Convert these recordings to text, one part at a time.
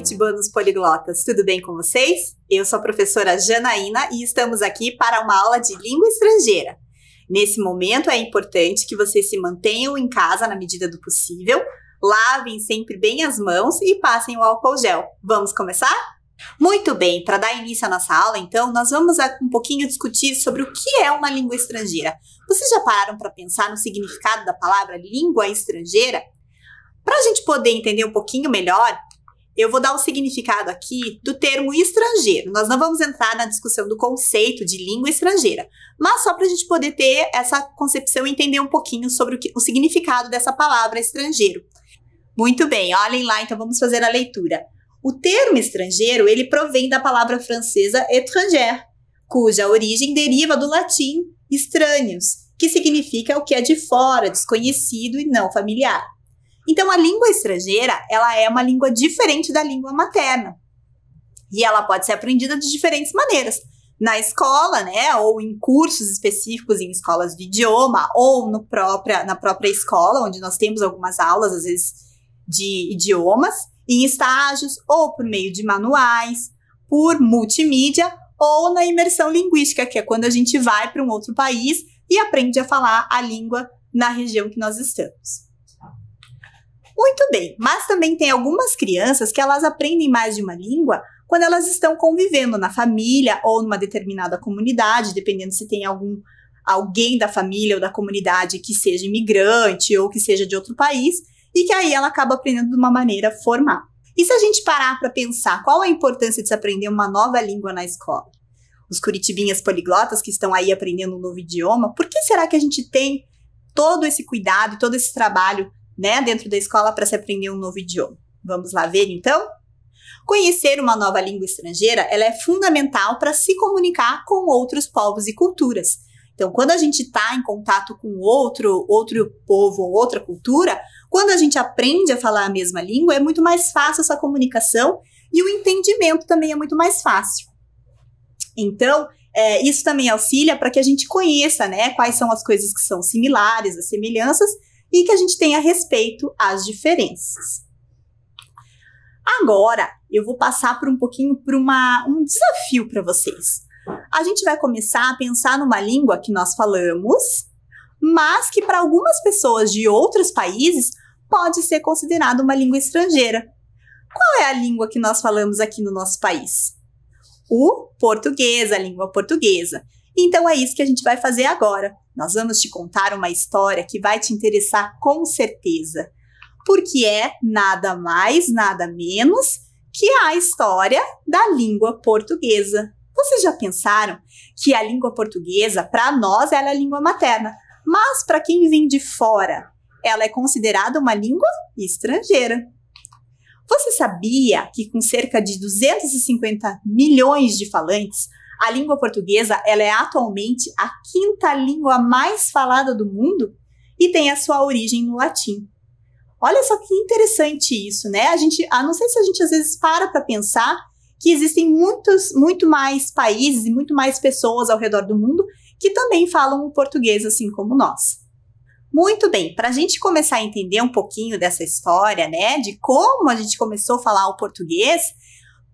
curitibanos poliglotas, tudo bem com vocês? Eu sou a professora Janaína e estamos aqui para uma aula de língua estrangeira. Nesse momento é importante que vocês se mantenham em casa na medida do possível, lavem sempre bem as mãos e passem o álcool gel. Vamos começar? Muito bem, para dar início à nossa aula, então, nós vamos um pouquinho discutir sobre o que é uma língua estrangeira. Vocês já pararam para pensar no significado da palavra língua estrangeira? Para a gente poder entender um pouquinho melhor, eu vou dar o um significado aqui do termo estrangeiro. Nós não vamos entrar na discussão do conceito de língua estrangeira, mas só para a gente poder ter essa concepção e entender um pouquinho sobre o, que, o significado dessa palavra estrangeiro. Muito bem, olhem lá, então vamos fazer a leitura. O termo estrangeiro, ele provém da palavra francesa étranger, cuja origem deriva do latim estranhos, que significa o que é de fora, desconhecido e não familiar. Então, a língua estrangeira, ela é uma língua diferente da língua materna. E ela pode ser aprendida de diferentes maneiras. Na escola, né, ou em cursos específicos em escolas de idioma, ou no própria, na própria escola, onde nós temos algumas aulas, às vezes, de idiomas, em estágios, ou por meio de manuais, por multimídia, ou na imersão linguística, que é quando a gente vai para um outro país e aprende a falar a língua na região que nós estamos. Muito bem, mas também tem algumas crianças que elas aprendem mais de uma língua quando elas estão convivendo na família ou numa determinada comunidade, dependendo se tem algum alguém da família ou da comunidade que seja imigrante ou que seja de outro país, e que aí ela acaba aprendendo de uma maneira formal. E se a gente parar para pensar qual a importância de se aprender uma nova língua na escola? Os curitibinhas poliglotas que estão aí aprendendo um novo idioma, por que será que a gente tem todo esse cuidado e todo esse trabalho né, dentro da escola para se aprender um novo idioma. Vamos lá ver então? Conhecer uma nova língua estrangeira, ela é fundamental para se comunicar com outros povos e culturas. Então, quando a gente está em contato com outro, outro povo ou outra cultura, quando a gente aprende a falar a mesma língua, é muito mais fácil essa comunicação e o entendimento também é muito mais fácil. Então, é, isso também auxilia para que a gente conheça, né, quais são as coisas que são similares, as semelhanças, e que a gente tenha respeito às diferenças. Agora, eu vou passar por um pouquinho uma um desafio para vocês. A gente vai começar a pensar numa língua que nós falamos, mas que para algumas pessoas de outros países pode ser considerada uma língua estrangeira. Qual é a língua que nós falamos aqui no nosso país? O português, a língua portuguesa. Então é isso que a gente vai fazer agora. Nós vamos te contar uma história que vai te interessar com certeza, porque é nada mais, nada menos que a história da língua portuguesa. Vocês já pensaram que a língua portuguesa, para nós, ela é a língua materna, mas para quem vem de fora, ela é considerada uma língua estrangeira. Você sabia que com cerca de 250 milhões de falantes, a língua portuguesa ela é atualmente a quinta língua mais falada do mundo e tem a sua origem no latim. Olha só que interessante isso, né? A gente, a não sei se a gente às vezes para para pensar que existem muitos, muito mais países e muito mais pessoas ao redor do mundo que também falam o português assim como nós. Muito bem, para a gente começar a entender um pouquinho dessa história, né, de como a gente começou a falar o português,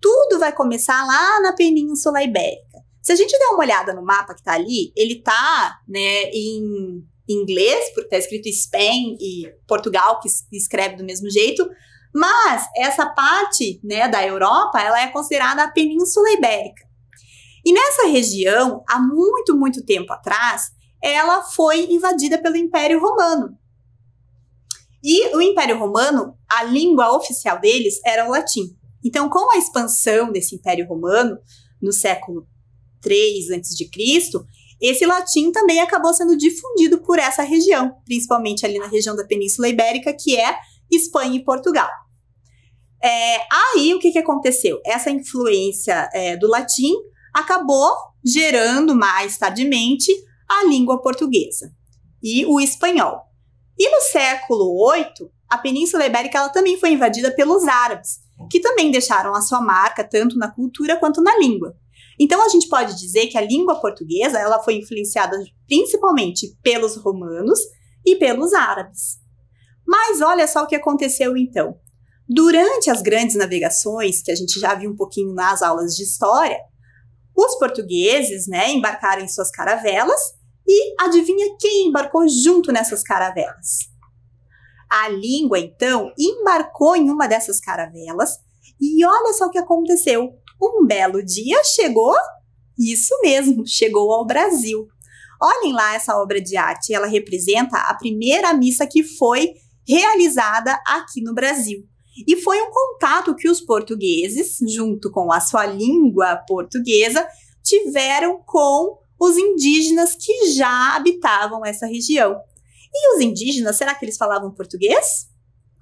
tudo vai começar lá na Península Ibérica. Se a gente der uma olhada no mapa que tá ali, ele tá, né, em inglês, porque tá escrito Spain e Portugal, que escreve do mesmo jeito, mas essa parte, né, da Europa, ela é considerada a Península Ibérica. E nessa região, há muito, muito tempo atrás, ela foi invadida pelo Império Romano. E o Império Romano, a língua oficial deles era o latim. Então, com a expansão desse Império Romano no século 3 Cristo, esse latim também acabou sendo difundido por essa região, principalmente ali na região da Península Ibérica, que é Espanha e Portugal. É, aí o que, que aconteceu? Essa influência é, do latim acabou gerando mais tardemente a língua portuguesa e o espanhol. E no século VIII, a Península Ibérica ela também foi invadida pelos árabes, que também deixaram a sua marca tanto na cultura quanto na língua. Então a gente pode dizer que a língua portuguesa ela foi influenciada principalmente pelos romanos e pelos árabes. Mas olha só o que aconteceu então. Durante as grandes navegações, que a gente já viu um pouquinho nas aulas de história, os portugueses né, embarcaram em suas caravelas e adivinha quem embarcou junto nessas caravelas? A língua, então, embarcou em uma dessas caravelas e olha só o que aconteceu. Um belo dia chegou, isso mesmo, chegou ao Brasil. Olhem lá essa obra de arte, ela representa a primeira missa que foi realizada aqui no Brasil. E foi um contato que os portugueses, junto com a sua língua portuguesa, tiveram com os indígenas que já habitavam essa região. E os indígenas, será que eles falavam português?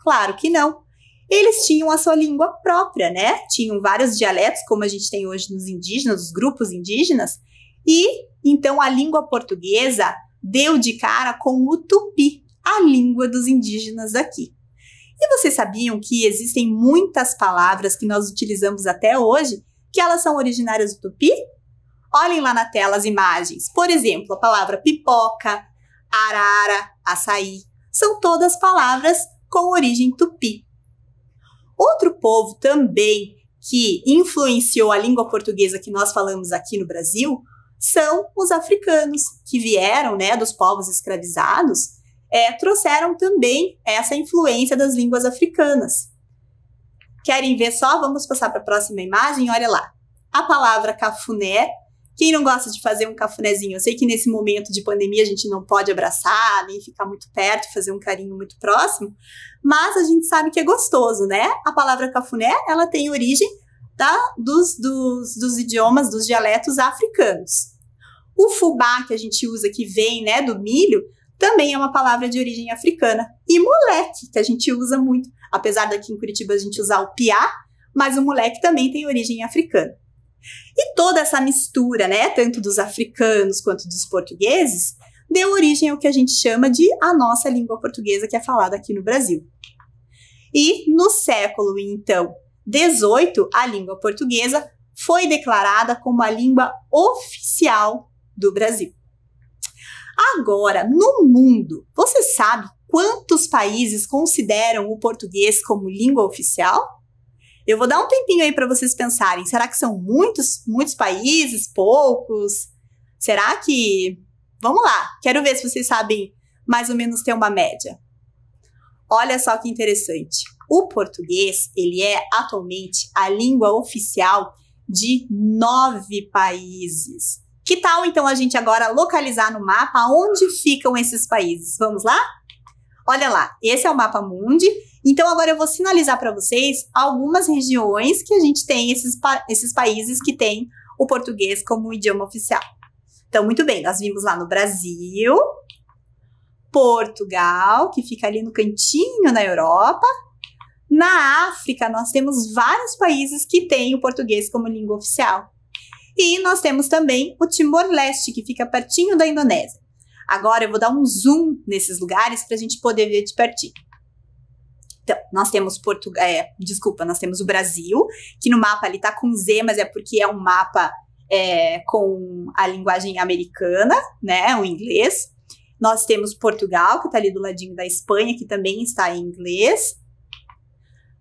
Claro que não eles tinham a sua língua própria, né? Tinham vários dialetos, como a gente tem hoje nos indígenas, os grupos indígenas, e então a língua portuguesa deu de cara com o tupi, a língua dos indígenas aqui. E vocês sabiam que existem muitas palavras que nós utilizamos até hoje que elas são originárias do tupi? Olhem lá na tela as imagens. Por exemplo, a palavra pipoca, arara, açaí, são todas palavras com origem tupi. Outro povo também que influenciou a língua portuguesa que nós falamos aqui no Brasil são os africanos, que vieram né, dos povos escravizados, é, trouxeram também essa influência das línguas africanas. Querem ver só? Vamos passar para a próxima imagem, olha lá. A palavra cafuné quem não gosta de fazer um cafunézinho? Eu sei que nesse momento de pandemia a gente não pode abraçar, nem ficar muito perto, fazer um carinho muito próximo, mas a gente sabe que é gostoso, né? A palavra cafuné, ela tem origem da, dos, dos, dos idiomas, dos dialetos africanos. O fubá que a gente usa, que vem né, do milho, também é uma palavra de origem africana. E moleque, que a gente usa muito, apesar daqui em Curitiba a gente usar o piá, mas o moleque também tem origem africana. E toda essa mistura, né, tanto dos africanos quanto dos portugueses, deu origem ao que a gente chama de a nossa língua portuguesa que é falada aqui no Brasil. E no século então 18, a língua portuguesa foi declarada como a língua oficial do Brasil. Agora, no mundo, você sabe quantos países consideram o português como língua oficial? Eu vou dar um tempinho aí para vocês pensarem. Será que são muitos, muitos países, poucos? Será que Vamos lá, quero ver se vocês sabem mais ou menos ter uma média. Olha só que interessante. O português, ele é atualmente a língua oficial de nove países. Que tal então a gente agora localizar no mapa onde ficam esses países? Vamos lá? Olha lá, esse é o mapa mundi então agora eu vou sinalizar para vocês algumas regiões que a gente tem esses, pa esses países que têm o português como idioma oficial. Então, muito bem, nós vimos lá no Brasil, Portugal, que fica ali no cantinho na Europa. Na África, nós temos vários países que têm o português como língua oficial. E nós temos também o Timor-Leste, que fica pertinho da Indonésia. Agora eu vou dar um zoom nesses lugares para a gente poder ver de pertinho. Então, nós temos Portugal, é, desculpa, nós temos o Brasil, que no mapa ele tá com Z, mas é porque é um mapa é, com a linguagem americana, né, o inglês. Nós temos Portugal, que está ali do ladinho da Espanha, que também está em inglês.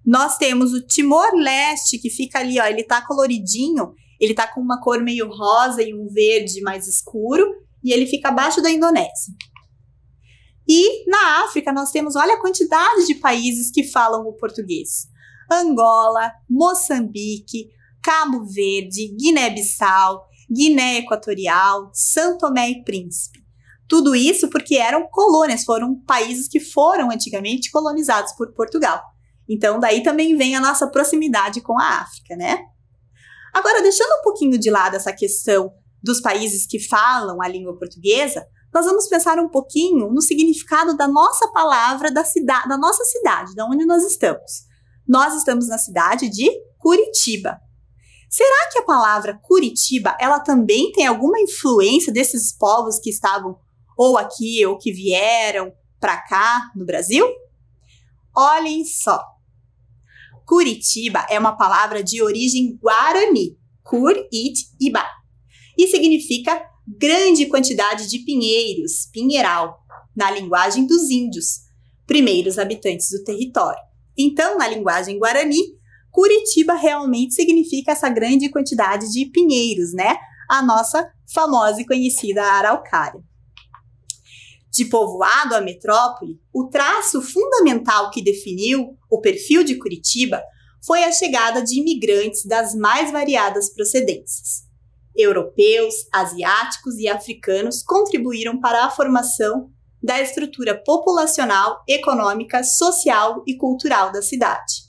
Nós temos o Timor-Leste, que fica ali, ó, ele tá coloridinho, ele tá com uma cor meio rosa e um verde mais escuro, e ele fica abaixo da Indonésia. E na África nós temos, olha a quantidade de países que falam o português. Angola, Moçambique, Cabo Verde, Guiné-Bissau, Guiné Equatorial, São Tomé e Príncipe. Tudo isso porque eram colônias, foram países que foram antigamente colonizados por Portugal. Então daí também vem a nossa proximidade com a África, né? Agora, deixando um pouquinho de lado essa questão dos países que falam a língua portuguesa, nós vamos pensar um pouquinho no significado da nossa palavra, da, cidade, da nossa cidade, da onde nós estamos. Nós estamos na cidade de Curitiba. Será que a palavra Curitiba, ela também tem alguma influência desses povos que estavam ou aqui ou que vieram para cá no Brasil? Olhem só. Curitiba é uma palavra de origem guarani, cur-it-iba, e significa grande quantidade de pinheiros, pinheiral, na linguagem dos índios, primeiros habitantes do território. Então, na linguagem guarani, Curitiba realmente significa essa grande quantidade de pinheiros, né? A nossa famosa e conhecida araucária. De povoado a metrópole, o traço fundamental que definiu o perfil de Curitiba foi a chegada de imigrantes das mais variadas procedências europeus, asiáticos e africanos contribuíram para a formação da estrutura populacional, econômica, social e cultural da cidade.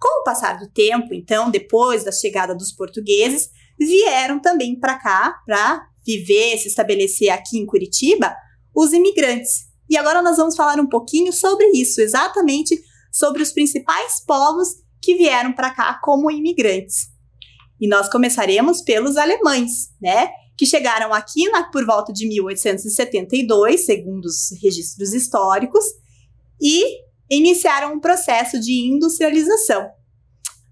Com o passar do tempo, então, depois da chegada dos portugueses, vieram também para cá, para viver, se estabelecer aqui em Curitiba, os imigrantes. E agora nós vamos falar um pouquinho sobre isso, exatamente sobre os principais povos que vieram para cá como imigrantes. E nós começaremos pelos alemães, né? Que chegaram aqui na, por volta de 1872, segundo os registros históricos, e iniciaram um processo de industrialização,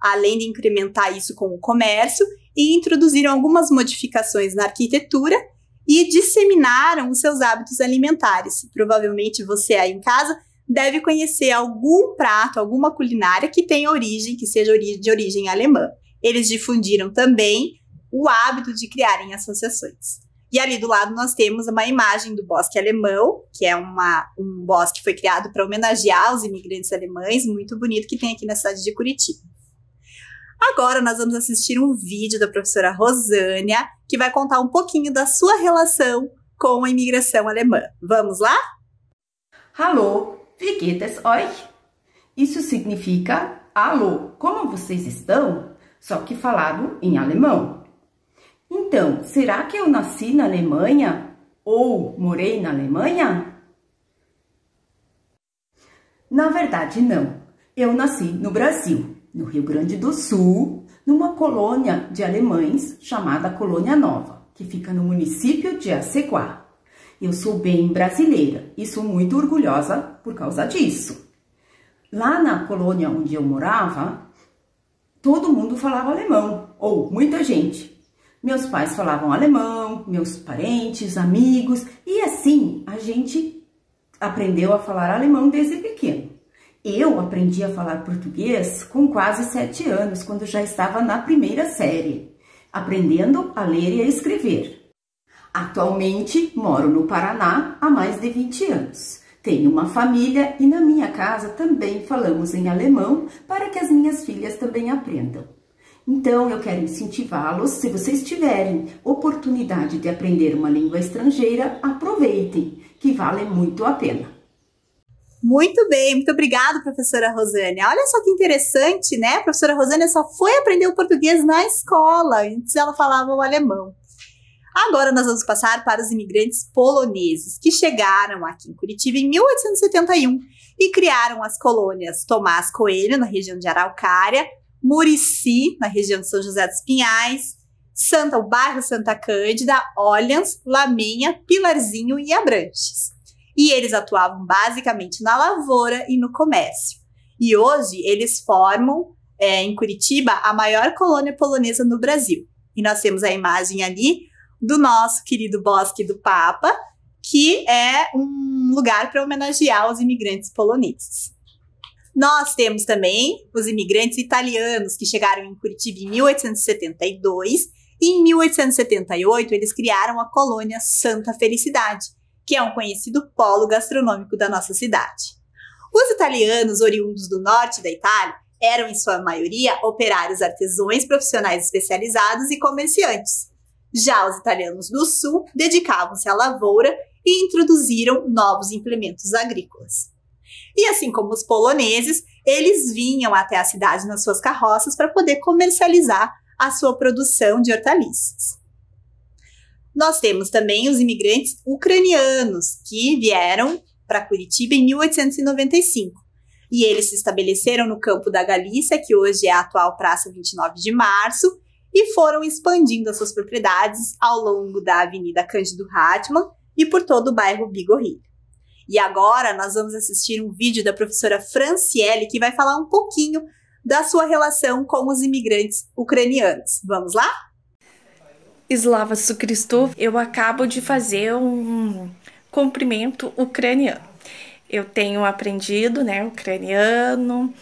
além de incrementar isso com o comércio e introduziram algumas modificações na arquitetura e disseminaram os seus hábitos alimentares. Provavelmente você aí em casa deve conhecer algum prato, alguma culinária que tenha origem, que seja de origem alemã eles difundiram também o hábito de criarem associações. E ali do lado nós temos uma imagem do Bosque Alemão, que é uma, um bosque que foi criado para homenagear os imigrantes alemães, muito bonito, que tem aqui na cidade de Curitiba. Agora nós vamos assistir um vídeo da professora Rosânia, que vai contar um pouquinho da sua relação com a imigração alemã. Vamos lá? Hallo, wie geht es euch? Isso significa alô, como vocês estão? só que falado em alemão. Então, será que eu nasci na Alemanha ou morei na Alemanha? Na verdade, não. Eu nasci no Brasil, no Rio Grande do Sul, numa colônia de alemães chamada Colônia Nova, que fica no município de Aceguá. Eu sou bem brasileira e sou muito orgulhosa por causa disso. Lá na colônia onde eu morava, todo mundo falava alemão, ou muita gente. Meus pais falavam alemão, meus parentes, amigos, e assim a gente aprendeu a falar alemão desde pequeno. Eu aprendi a falar português com quase sete anos, quando já estava na primeira série, aprendendo a ler e a escrever. Atualmente moro no Paraná há mais de 20 anos. Tenho uma família e na minha casa também falamos em alemão para que as minhas filhas também aprendam. Então, eu quero incentivá-los, se vocês tiverem oportunidade de aprender uma língua estrangeira, aproveitem, que vale muito a pena. Muito bem, muito obrigado, professora Rosane. Olha só que interessante, né? A professora Rosane só foi aprender o português na escola, antes ela falava o alemão. Agora nós vamos passar para os imigrantes poloneses que chegaram aqui em Curitiba em 1871 e criaram as colônias Tomás Coelho, na região de Araucária, Murici, na região de São José dos Pinhais, Santa, o bairro Santa Cândida, Olhans, Laminha, Pilarzinho e Abranches. E eles atuavam basicamente na lavoura e no comércio. E hoje eles formam é, em Curitiba a maior colônia polonesa no Brasil. E nós temos a imagem ali do nosso querido Bosque do Papa, que é um lugar para homenagear os imigrantes poloneses. Nós temos também os imigrantes italianos que chegaram em Curitiba em 1872 e em 1878 eles criaram a colônia Santa Felicidade, que é um conhecido polo gastronômico da nossa cidade. Os italianos oriundos do norte da Itália eram em sua maioria operários artesões, profissionais especializados e comerciantes. Já os italianos do sul dedicavam-se à lavoura e introduziram novos implementos agrícolas. E assim como os poloneses, eles vinham até a cidade nas suas carroças para poder comercializar a sua produção de hortaliças. Nós temos também os imigrantes ucranianos que vieram para Curitiba em 1895 e eles se estabeleceram no campo da Galícia, que hoje é a atual Praça 29 de Março, e foram expandindo as suas propriedades ao longo da Avenida Cândido Hatman e por todo o bairro Bigorrilho. E agora nós vamos assistir um vídeo da professora Franciele que vai falar um pouquinho da sua relação com os imigrantes ucranianos. Vamos lá? Slava Sucristov, eu acabo de fazer um cumprimento ucraniano. Eu tenho aprendido, né, ucraniano,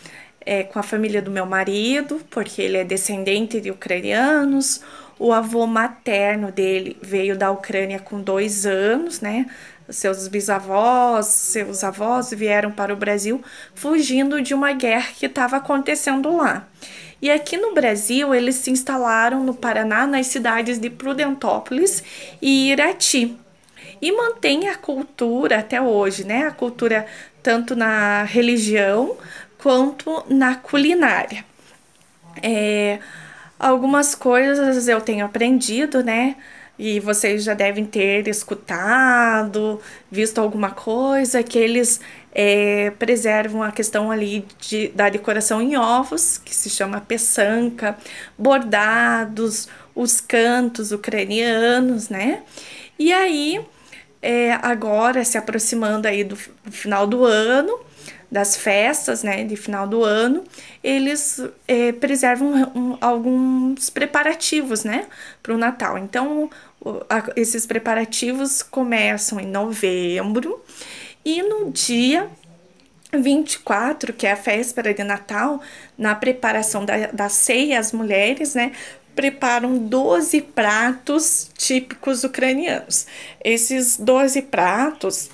é, com a família do meu marido, porque ele é descendente de ucranianos. O avô materno dele veio da Ucrânia com dois anos, né? Seus bisavós, seus avós vieram para o Brasil fugindo de uma guerra que estava acontecendo lá. E aqui no Brasil, eles se instalaram no Paraná, nas cidades de Prudentópolis e Irati. E mantém a cultura até hoje, né? A cultura tanto na religião quanto na culinária. É, algumas coisas eu tenho aprendido, né? E vocês já devem ter escutado, visto alguma coisa, que eles é, preservam a questão ali de, da decoração em ovos, que se chama peçanca, bordados, os cantos ucranianos, né? E aí, é, agora se aproximando aí do, do final do ano, das festas, né, de final do ano, eles é, preservam um, alguns preparativos, né, para o Natal. Então, a, esses preparativos começam em novembro e no dia 24, que é a véspera de Natal, na preparação da, da ceia, as mulheres, né, preparam 12 pratos típicos ucranianos. Esses 12 pratos,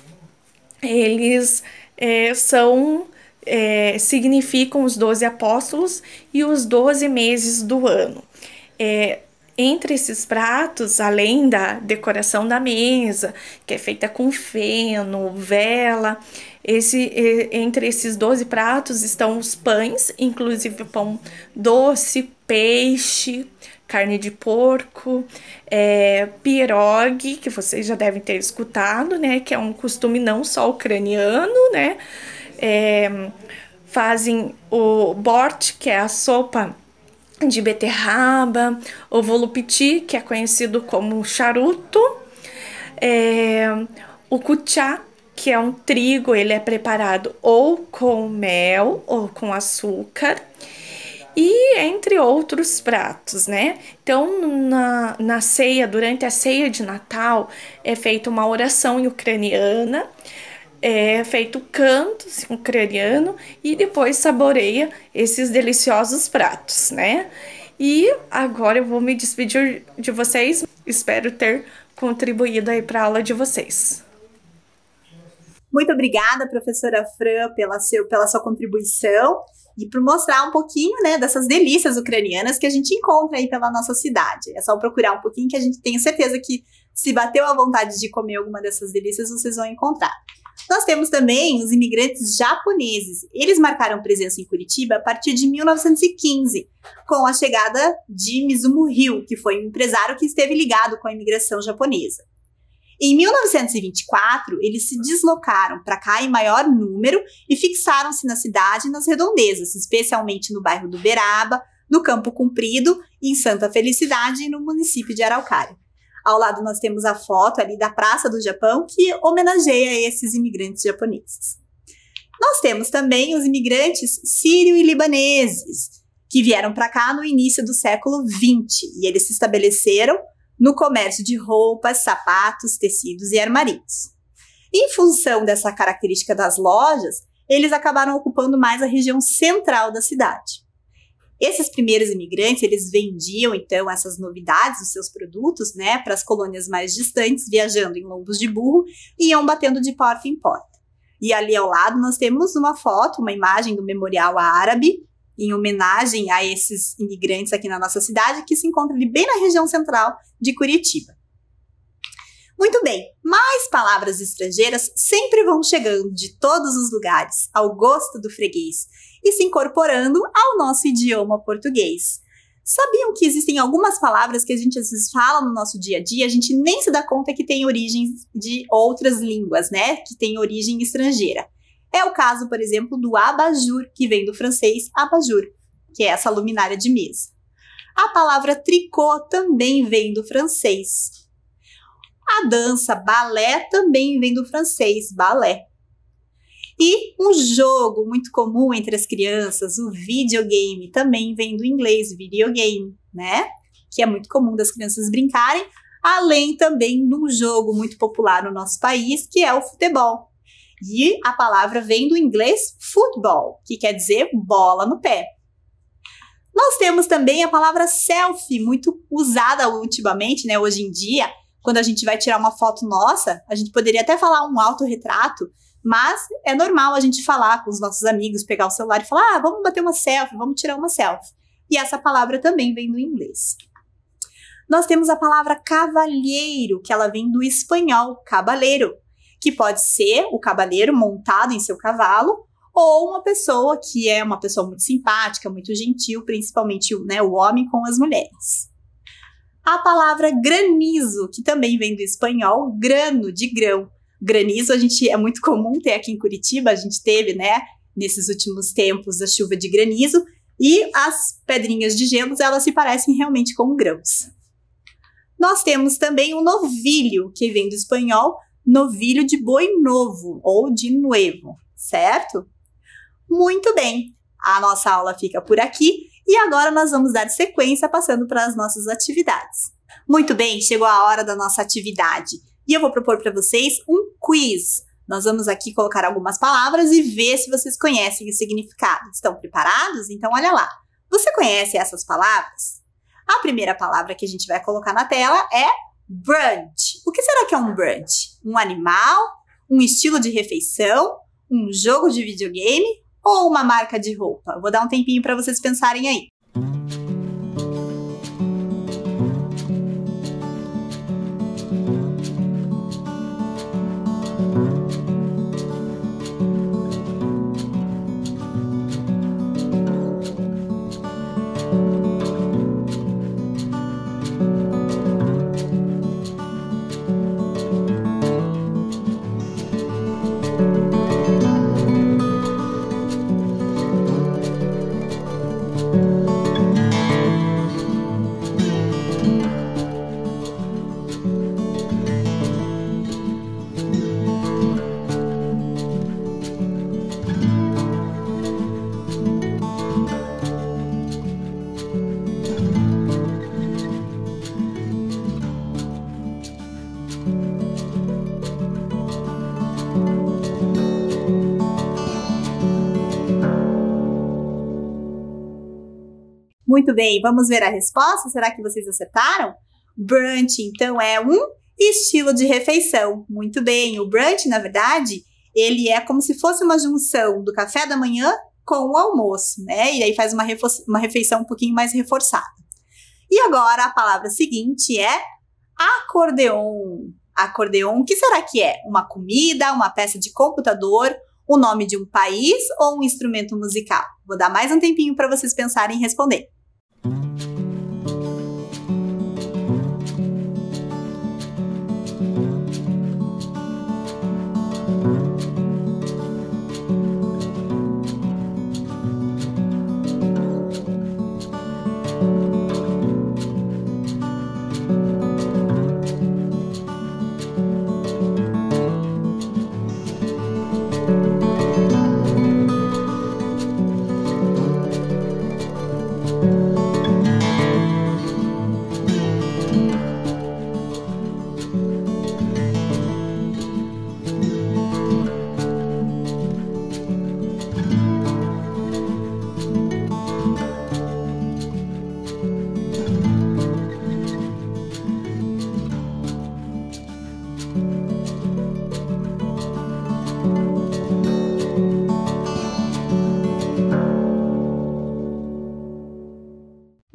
eles é, são é, significam os doze apóstolos e os doze meses do ano. É, entre esses pratos, além da decoração da mesa, que é feita com feno, vela, esse, entre esses 12 pratos estão os pães, inclusive pão doce, peixe, carne de porco, é, pierogi, que vocês já devem ter escutado, né? Que é um costume não só ucraniano, né? É, fazem o bort, que é a sopa de beterraba, o volupiti, que é conhecido como charuto, é, o kuchá, que é um trigo, ele é preparado ou com mel ou com açúcar e entre outros pratos, né? Então, na, na ceia, durante a ceia de Natal, é feita uma oração ucraniana, é feito cantos ucraniano e depois saboreia esses deliciosos pratos, né? E agora eu vou me despedir de vocês. Espero ter contribuído aí para a aula de vocês. Muito obrigada, professora Fran, pela, seu, pela sua contribuição e para mostrar um pouquinho, né, dessas delícias ucranianas que a gente encontra aí pela nossa cidade. É só procurar um pouquinho que a gente tem certeza que se bateu a vontade de comer alguma dessas delícias, vocês vão encontrar. Nós temos também os imigrantes japoneses. Eles marcaram presença em Curitiba a partir de 1915, com a chegada de Mizumo Hill, que foi um empresário que esteve ligado com a imigração japonesa. Em 1924, eles se deslocaram para cá em maior número e fixaram-se na cidade e nas redondezas, especialmente no bairro do Beraba, no Campo Comprido, em Santa Felicidade e no município de Araucária. Ao lado nós temos a foto ali da Praça do Japão que homenageia esses imigrantes japoneses. Nós temos também os imigrantes sírio e libaneses, que vieram para cá no início do século XX e eles se estabeleceram no comércio de roupas, sapatos, tecidos e armarinhos. Em função dessa característica das lojas, eles acabaram ocupando mais a região central da cidade. Esses primeiros imigrantes, eles vendiam então essas novidades, os seus produtos, né, para as colônias mais distantes, viajando em lombos de burro e iam batendo de porta em porta. E ali ao lado nós temos uma foto, uma imagem do memorial árabe, em homenagem a esses imigrantes aqui na nossa cidade, que se encontra ali bem na região central de Curitiba. Muito bem, mais palavras estrangeiras sempre vão chegando de todos os lugares ao gosto do freguês e se incorporando ao nosso idioma português. Sabiam que existem algumas palavras que a gente às vezes fala no nosso dia a dia, a gente nem se dá conta que tem origem de outras línguas, né? Que tem origem estrangeira. É o caso, por exemplo, do abajur, que vem do francês abajur, que é essa luminária de mesa. A palavra tricô também vem do francês. A dança balé também vem do francês balé. E um jogo muito comum entre as crianças, o videogame, também vem do inglês videogame, né? Que é muito comum das crianças brincarem, além também de um jogo muito popular no nosso país, que é o futebol. E a palavra vem do inglês football, que quer dizer bola no pé. Nós temos também a palavra selfie, muito usada ultimamente, né? Hoje em dia, quando a gente vai tirar uma foto nossa, a gente poderia até falar um autorretrato, mas é normal a gente falar com os nossos amigos, pegar o celular e falar: ah, vamos bater uma selfie, vamos tirar uma selfie. E essa palavra também vem do inglês. Nós temos a palavra cavalheiro, que ela vem do espanhol, cabaleiro, que pode ser o cavaleiro montado em seu cavalo ou uma pessoa que é uma pessoa muito simpática, muito gentil, principalmente né, o homem com as mulheres. A palavra granizo, que também vem do espanhol grano, de grão. Granizo a gente é muito comum ter aqui em Curitiba, a gente teve, né, nesses últimos tempos a chuva de granizo e as pedrinhas de gelo, elas se parecem realmente com grãos. Nós temos também o novilho, que vem do espanhol, novilho de boi novo ou de novo, certo? Muito bem, a nossa aula fica por aqui e agora nós vamos dar sequência passando para as nossas atividades. Muito bem, chegou a hora da nossa atividade e eu vou propor para vocês um quiz. Nós vamos aqui colocar algumas palavras e ver se vocês conhecem o significado. Estão preparados? Então olha lá. Você conhece essas palavras? A primeira palavra que a gente vai colocar na tela é brunch. O que será que é um brunch? Um animal? Um estilo de refeição? Um jogo de videogame? Ou uma marca de roupa? Vou dar um tempinho para vocês pensarem aí. Muito bem, vamos ver a resposta? Será que vocês acertaram? Brunch, então, é um estilo de refeição. Muito bem, o brunch, na verdade, ele é como se fosse uma junção do café da manhã com o almoço, né? E aí faz uma, uma refeição um pouquinho mais reforçada. E agora a palavra seguinte é acordeon. Acordeon, o que será que é? Uma comida, uma peça de computador, o nome de um país ou um instrumento musical? Vou dar mais um tempinho para vocês pensarem e responder.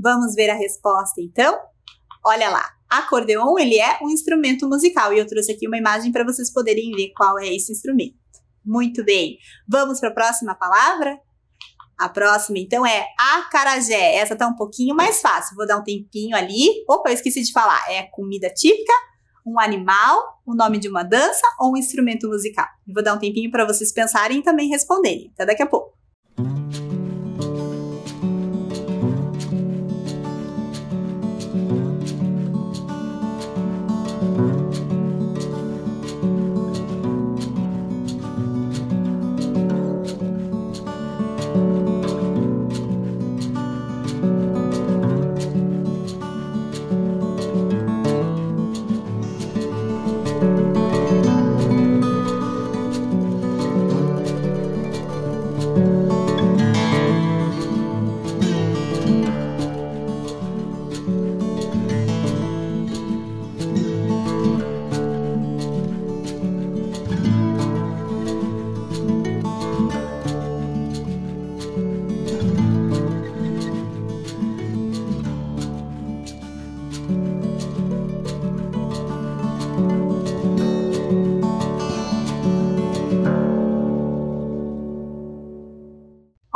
Vamos ver a resposta então? Olha lá. Acordeon, ele é um instrumento musical e eu trouxe aqui uma imagem para vocês poderem ver qual é esse instrumento. Muito bem. Vamos para a próxima palavra? A próxima, então, é acarajé. Essa tá um pouquinho mais fácil. Vou dar um tempinho ali. Opa, eu esqueci de falar. É comida típica, um animal, o nome de uma dança ou um instrumento musical. Vou dar um tempinho para vocês pensarem e também responderem. Até daqui a pouco.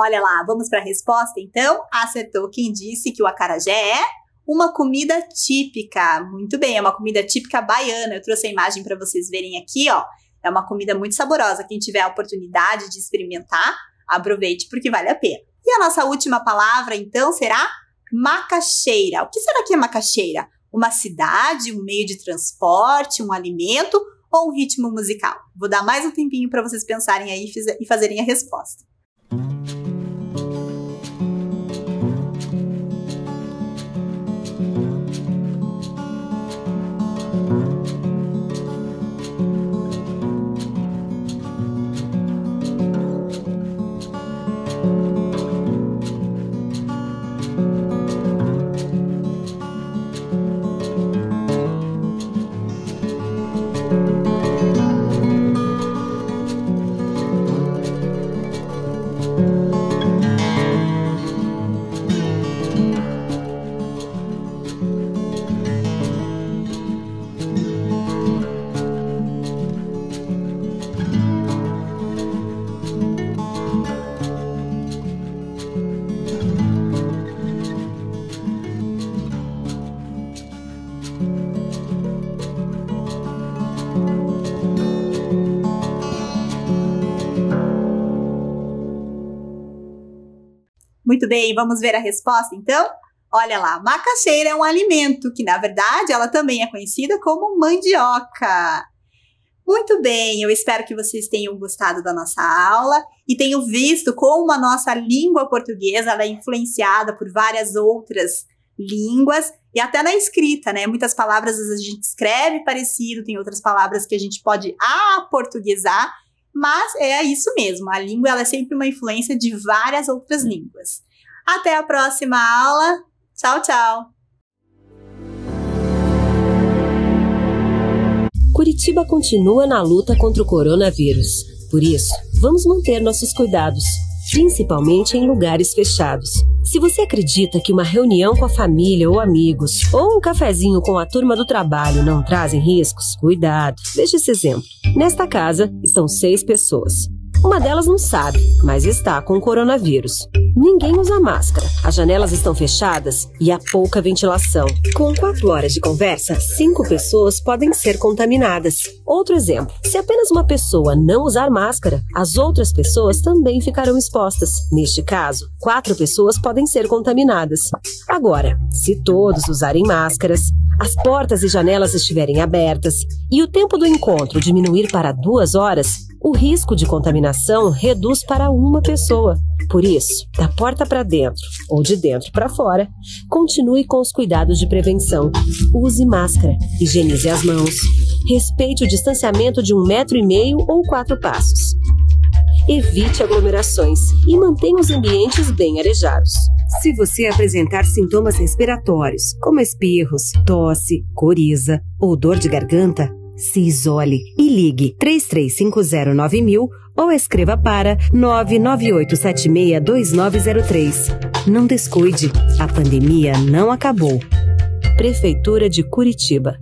Olha lá, vamos para a resposta então? Acertou quem disse que o acarajé é uma comida típica. Muito bem, é uma comida típica baiana. Eu trouxe a imagem para vocês verem aqui, ó. É uma comida muito saborosa. Quem tiver a oportunidade de experimentar, aproveite porque vale a pena. E a nossa última palavra então será macaxeira. O que será que é macaxeira? Uma cidade, um meio de transporte, um alimento ou um ritmo musical? Vou dar mais um tempinho para vocês pensarem aí e fazerem a resposta. Muito bem, vamos ver a resposta então? Olha lá, macaxeira é um alimento que, na verdade, ela também é conhecida como mandioca. Muito bem, eu espero que vocês tenham gostado da nossa aula e tenham visto como a nossa língua portuguesa é influenciada por várias outras línguas e até na escrita, né? Muitas palavras a gente escreve parecido, tem outras palavras que a gente pode aportuguesar, mas é isso mesmo, a língua ela é sempre uma influência de várias outras línguas. Até a próxima aula. Tchau, tchau. Curitiba continua na luta contra o coronavírus. Por isso, vamos manter nossos cuidados, principalmente em lugares fechados. Se você acredita que uma reunião com a família ou amigos, ou um cafezinho com a turma do trabalho não trazem riscos, cuidado. Veja esse exemplo. Nesta casa estão seis pessoas. Uma delas não sabe, mas está com coronavírus. Ninguém usa máscara, as janelas estão fechadas e há pouca ventilação. Com quatro horas de conversa, cinco pessoas podem ser contaminadas. Outro exemplo: se apenas uma pessoa não usar máscara, as outras pessoas também ficarão expostas. Neste caso, quatro pessoas podem ser contaminadas. Agora, se todos usarem máscaras, as portas e janelas estiverem abertas e o tempo do encontro diminuir para duas horas, o risco de contaminação reduz para uma pessoa. Por isso, da porta para dentro ou de dentro para fora, continue com os cuidados de prevenção. Use máscara, higienize as mãos, respeite o distanciamento de um metro e meio ou quatro passos. Evite aglomerações e mantenha os ambientes bem arejados. Se você apresentar sintomas respiratórios, como espirros, tosse, coriza ou dor de garganta, se isole e ligue 33509000 ou escreva para 998762903. Não descuide, a pandemia não acabou. Prefeitura de Curitiba